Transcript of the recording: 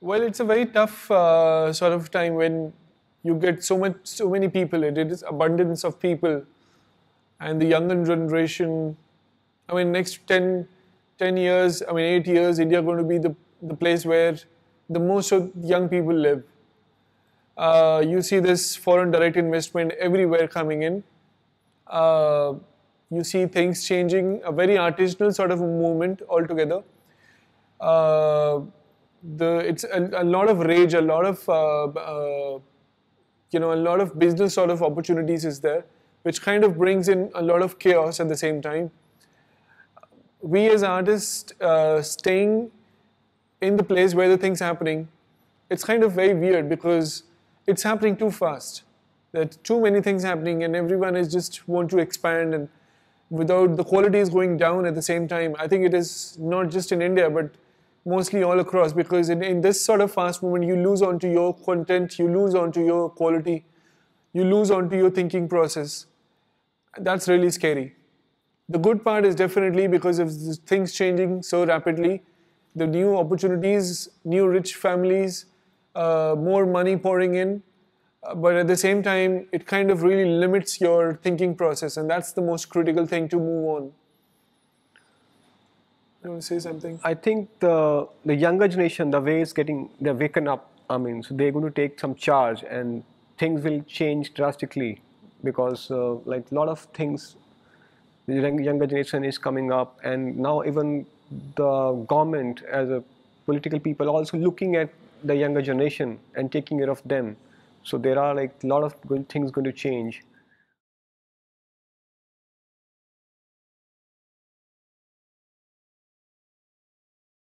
Well, it's a very tough uh, sort of time when you get so much, so many people. It is abundance of people, and the younger generation. I mean, next 10, 10 years, I mean, eight years, India going to be the the place where the most of young people live. Uh, you see this foreign direct investment everywhere coming in. Uh, you see things changing, a very artisanal sort of movement altogether. Uh, the it's a, a lot of rage, a lot of uh, uh, you know, a lot of business sort of opportunities is there, which kind of brings in a lot of chaos at the same time. We as artists uh, staying in the place where the thing's happening, it's kind of very weird because it's happening too fast. That too many things happening and everyone is just want to expand and without the quality is going down at the same time. I think it is not just in India, but mostly all across because in, in this sort of fast movement you lose onto your content you lose onto your quality you lose onto your thinking process that's really scary the good part is definitely because of things changing so rapidly the new opportunities new rich families uh, more money pouring in uh, but at the same time it kind of really limits your thinking process and that's the most critical thing to move on you want to say something? I think the the younger generation, the way is getting, they're waking up. I mean, so they're going to take some charge, and things will change drastically because uh, like a lot of things, the younger generation is coming up, and now even the government as a political people also looking at the younger generation and taking care of them. So there are like a lot of things going to change.